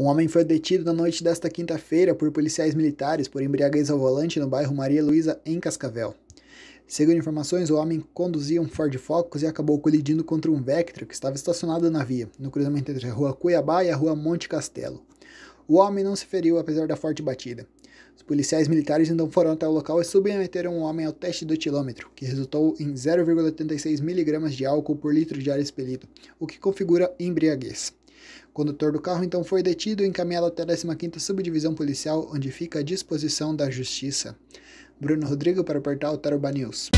Um homem foi detido na noite desta quinta-feira por policiais militares por embriaguez ao volante no bairro Maria Luísa, em Cascavel. Segundo informações, o homem conduzia um Ford Focus e acabou colidindo contra um Vectra que estava estacionado na via, no cruzamento entre a rua Cuiabá e a rua Monte Castelo. O homem não se feriu apesar da forte batida. Os policiais militares então foram até o local e submeteram o homem ao teste do etilômetro, que resultou em 0,86 mg de álcool por litro de ar expelido, o que configura embriaguez. O condutor do carro então foi detido e encaminhado até a 15ª Subdivisão Policial, onde fica à disposição da Justiça. Bruno Rodrigo para o portal Taruba News.